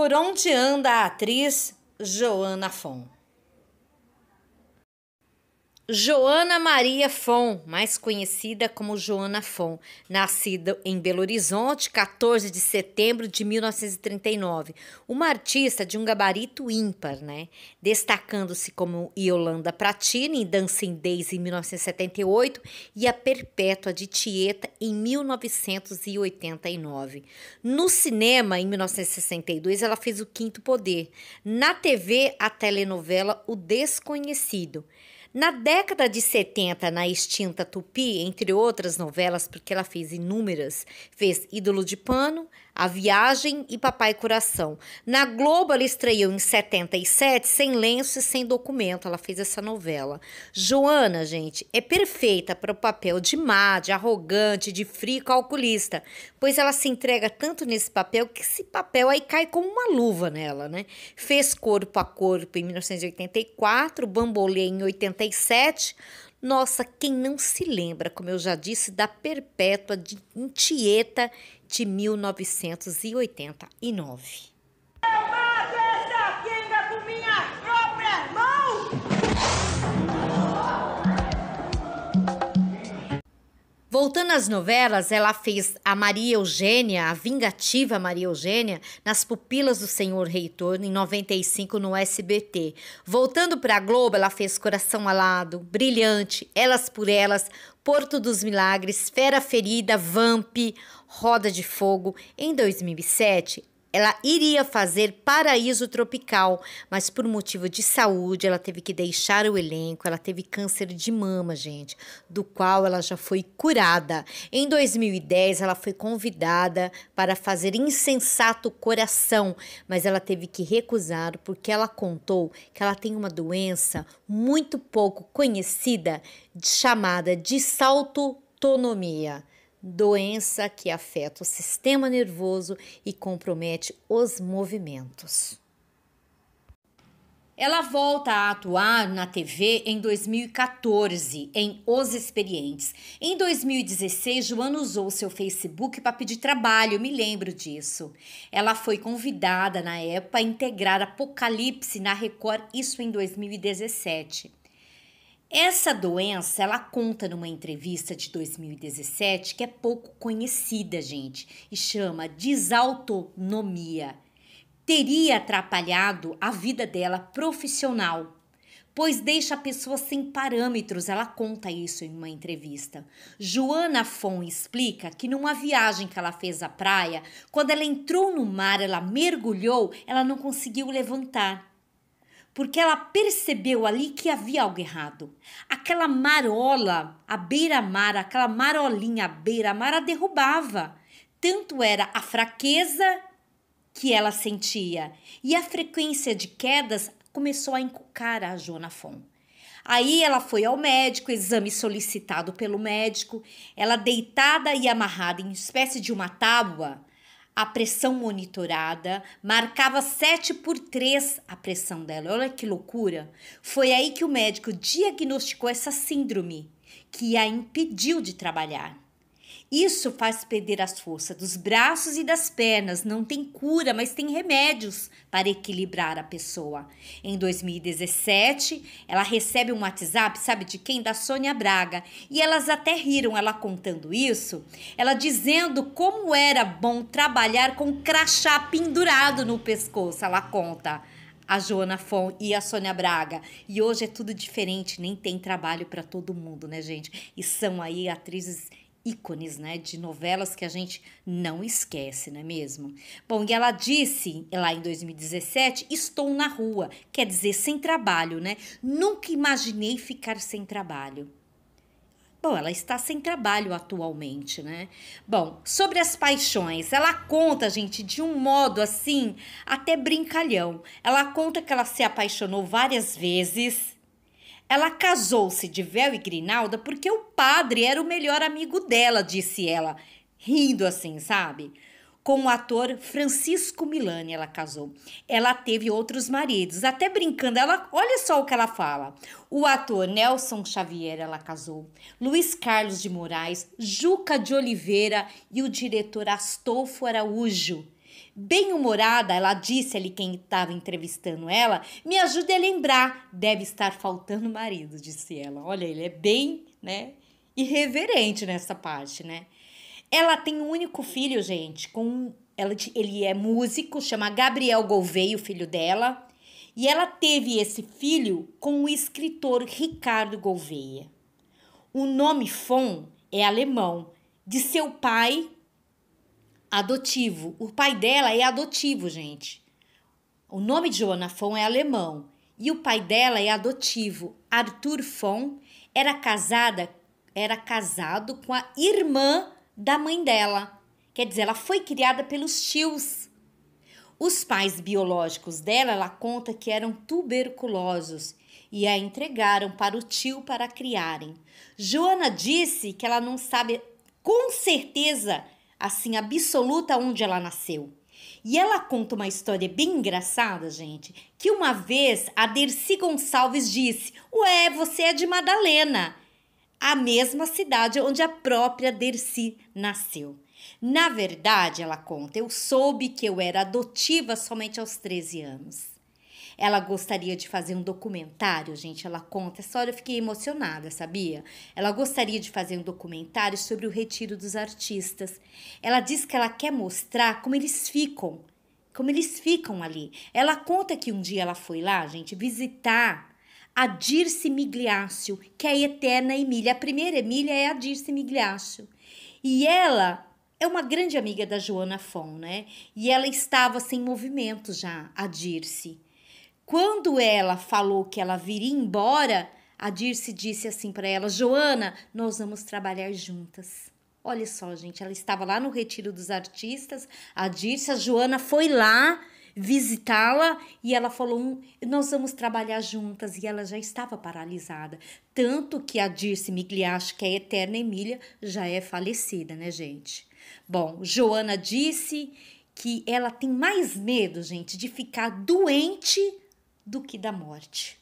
Por onde anda a atriz Joana Fon? Joana Maria Fon, mais conhecida como Joana Fon, nascida em Belo Horizonte, 14 de setembro de 1939, uma artista de um gabarito ímpar, né? Destacando-se como Yolanda Pratini em Dancing Days em 1978 e a Perpétua de Tieta em 1989. No cinema, em 1962, ela fez O Quinto Poder. Na TV, a telenovela O Desconhecido. Na década de 70, na extinta Tupi, entre outras novelas, porque ela fez inúmeras, fez Ídolo de Pano, a Viagem e Papai Coração. Na Globo, ela estreou em 77, sem lenço e sem documento. Ela fez essa novela. Joana, gente, é perfeita para o papel de má, de arrogante, de frio calculista, pois ela se entrega tanto nesse papel que esse papel aí cai como uma luva nela, né? Fez Corpo a Corpo em 1984, Bambolê em 87. Nossa, quem não se lembra, como eu já disse, da Perpétua de Intieta de 1989? Voltando às novelas, ela fez a Maria Eugênia, a vingativa Maria Eugênia, nas Pupilas do Senhor Reitor, em 95, no SBT. Voltando para a Globo, ela fez Coração Alado, Brilhante, Elas por Elas, Porto dos Milagres, Fera Ferida, Vamp, Roda de Fogo. Em 2007, ela iria fazer Paraíso Tropical, mas por motivo de saúde ela teve que deixar o elenco. Ela teve câncer de mama, gente, do qual ela já foi curada. Em 2010 ela foi convidada para fazer Insensato Coração, mas ela teve que recusar porque ela contou que ela tem uma doença muito pouco conhecida chamada de salto doença que afeta o sistema nervoso e compromete os movimentos. Ela volta a atuar na TV em 2014, em Os Experientes. Em 2016, Joana usou seu Facebook para pedir trabalho, me lembro disso. Ela foi convidada na época a integrar Apocalipse na Record, isso em 2017. Essa doença, ela conta numa entrevista de 2017 que é pouco conhecida, gente, e chama desautonomia. Teria atrapalhado a vida dela profissional, pois deixa a pessoa sem parâmetros, ela conta isso em uma entrevista. Joana Fon explica que numa viagem que ela fez à praia, quando ela entrou no mar, ela mergulhou, ela não conseguiu levantar porque ela percebeu ali que havia algo errado. Aquela marola, a beira-mar, aquela marolinha, à beira-mar, a derrubava. Tanto era a fraqueza que ela sentia e a frequência de quedas começou a encucar a Jona Fon. Aí ela foi ao médico, exame solicitado pelo médico, ela deitada e amarrada em espécie de uma tábua, a pressão monitorada, marcava 7 por 3 a pressão dela. Olha que loucura! Foi aí que o médico diagnosticou essa síndrome, que a impediu de trabalhar. Isso faz perder as forças dos braços e das pernas. Não tem cura, mas tem remédios para equilibrar a pessoa. Em 2017, ela recebe um WhatsApp, sabe de quem? Da Sônia Braga. E elas até riram ela contando isso, ela dizendo como era bom trabalhar com crachá pendurado no pescoço. Ela conta a Joana Fon e a Sônia Braga. E hoje é tudo diferente, nem tem trabalho para todo mundo, né, gente? E são aí atrizes ícones, né, de novelas que a gente não esquece, não é mesmo? Bom, e ela disse lá em 2017, estou na rua, quer dizer, sem trabalho, né? Nunca imaginei ficar sem trabalho. Bom, ela está sem trabalho atualmente, né? Bom, sobre as paixões, ela conta, gente, de um modo assim, até brincalhão. Ela conta que ela se apaixonou várias vezes ela casou-se de véu e grinalda porque o padre era o melhor amigo dela, disse ela, rindo assim, sabe? Com o ator Francisco Milani ela casou. Ela teve outros maridos, até brincando. Ela, olha só o que ela fala. O ator Nelson Xavier ela casou, Luiz Carlos de Moraes, Juca de Oliveira e o diretor Astolfo Araújo Bem-humorada, ela disse ali quem estava entrevistando ela: Me ajude a lembrar, deve estar faltando marido, disse ela. Olha, ele é bem, né? Irreverente nessa parte, né? Ela tem um único filho, gente, com ela, ele é músico, chama Gabriel Gouveia, o filho dela, e ela teve esse filho com o escritor Ricardo Gouveia. O nome Fon é alemão, de seu pai, adotivo. O pai dela é adotivo, gente. O nome de Joana Fon é alemão e o pai dela é adotivo. Arthur Fon era casada, era casado com a irmã da mãe dela. Quer dizer, ela foi criada pelos tios. Os pais biológicos dela, ela conta que eram tuberculosos e a entregaram para o tio para criarem. Joana disse que ela não sabe com certeza assim absoluta onde ela nasceu. E ela conta uma história bem engraçada, gente, que uma vez a Dercy Gonçalves disse: "Ué, você é de Madalena" a mesma cidade onde a própria Dercy nasceu. Na verdade, ela conta, eu soube que eu era adotiva somente aos 13 anos. Ela gostaria de fazer um documentário, gente. Ela conta. Essa hora eu fiquei emocionada, sabia? Ela gostaria de fazer um documentário sobre o retiro dos artistas. Ela diz que ela quer mostrar como eles ficam. Como eles ficam ali. Ela conta que um dia ela foi lá, gente, visitar a Dirce Migliaccio, que é a eterna Emília. A primeira Emília é a Dirce Migliaccio. E ela é uma grande amiga da Joana Fon, né? E ela estava sem movimento já, a Dirce. Quando ela falou que ela viria embora, a Dirce disse assim para ela: Joana, nós vamos trabalhar juntas. Olha só, gente, ela estava lá no Retiro dos Artistas, a Dirce, a Joana foi lá visitá-la e ela falou: hum, Nós vamos trabalhar juntas. E ela já estava paralisada. Tanto que a Dirce Migliacho, que é a eterna Emília, já é falecida, né, gente? Bom, Joana disse que ela tem mais medo, gente, de ficar doente do que da morte.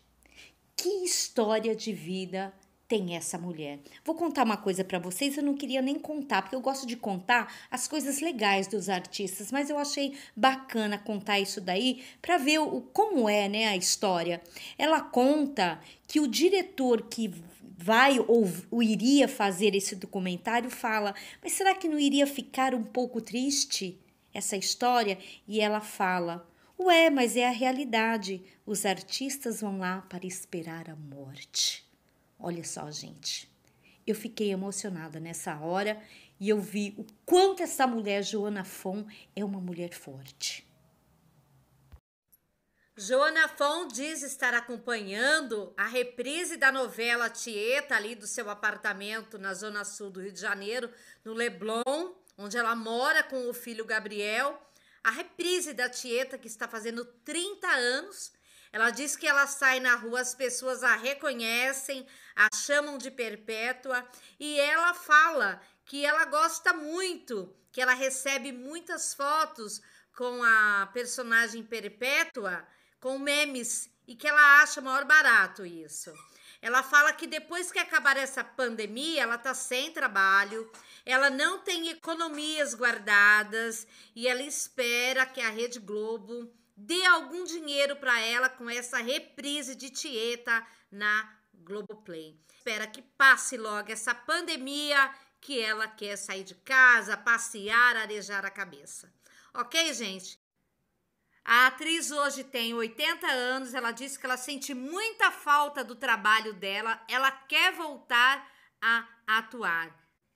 Que história de vida tem essa mulher. Vou contar uma coisa para vocês, eu não queria nem contar, porque eu gosto de contar as coisas legais dos artistas, mas eu achei bacana contar isso daí para ver o, como é, né, a história. Ela conta que o diretor que vai ou, ou iria fazer esse documentário fala: "Mas será que não iria ficar um pouco triste essa história?" E ela fala: Ué, mas é a realidade. Os artistas vão lá para esperar a morte. Olha só, gente. Eu fiquei emocionada nessa hora e eu vi o quanto essa mulher, Joana Fon, é uma mulher forte. Joana Fon diz estar acompanhando a reprise da novela Tieta, ali do seu apartamento na zona sul do Rio de Janeiro, no Leblon, onde ela mora com o filho Gabriel. A reprise da Tieta, que está fazendo 30 anos, ela diz que ela sai na rua, as pessoas a reconhecem, a chamam de perpétua e ela fala que ela gosta muito, que ela recebe muitas fotos com a personagem perpétua, com memes e que ela acha maior barato isso. Ela fala que depois que acabar essa pandemia, ela está sem trabalho, ela não tem economias guardadas e ela espera que a Rede Globo dê algum dinheiro para ela com essa reprise de Tieta na Globoplay. Espera que passe logo essa pandemia que ela quer sair de casa, passear, arejar a cabeça. Ok, gente? A atriz hoje tem 80 anos, ela disse que ela sente muita falta do trabalho dela, ela quer voltar a atuar.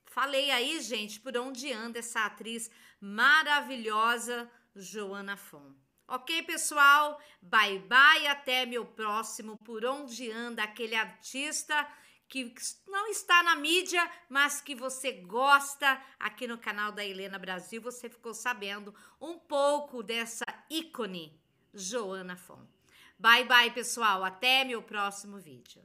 Falei aí, gente, por onde anda essa atriz maravilhosa, Joana Fon. Ok, pessoal? Bye bye, até meu próximo. Por onde anda aquele artista que não está na mídia, mas que você gosta aqui no canal da Helena Brasil. Você ficou sabendo um pouco dessa ícone, Joana Fon. Bye bye, pessoal. Até meu próximo vídeo.